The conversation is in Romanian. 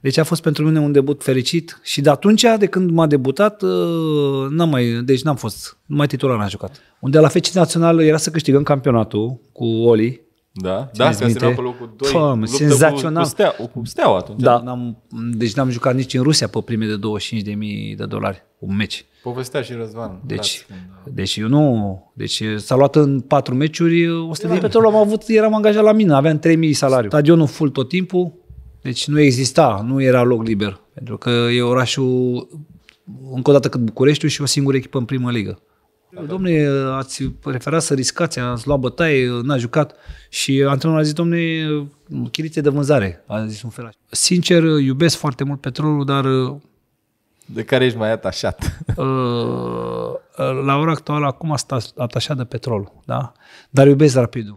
Deci a fost pentru mine un debut fericit și de atunci, de când m-a debutat, uh, n-am mai, deci n-am fost, numai titular n am jucat. Unde la FC Național era să câștigăm campionatul cu Oli, da, da, se ținea pe locul 2. Păm, senzațional. Cu, cu, steaua, cu steau atunci. Da, n-am, deci n-am jucat nici în Rusia pe primele de 25.000 de dolari, un meci. Povestea și Răzvan. Deci, deci da. deci eu nu... Deci s-a luat în patru meciuri 100 de, de petrol, am avut, eram angajat la mine, aveam 3.000 salariu. Stadionul full tot timpul, deci nu exista, nu era loc liber. Pentru că e orașul, încă o dată cât Bucureștiul și o singură echipă în primă ligă. Domne, ați preferat să riscați, ați luat bătaie, n-a jucat și antrenorul a zis, domne, chirite de vânzare, a zis un fel Sincer, iubesc foarte mult petrolul, dar... De care ești mai atașat? Uh, uh, la ora actuală, acum sunt atașat de petrol, da? Dar iubesc rapidul.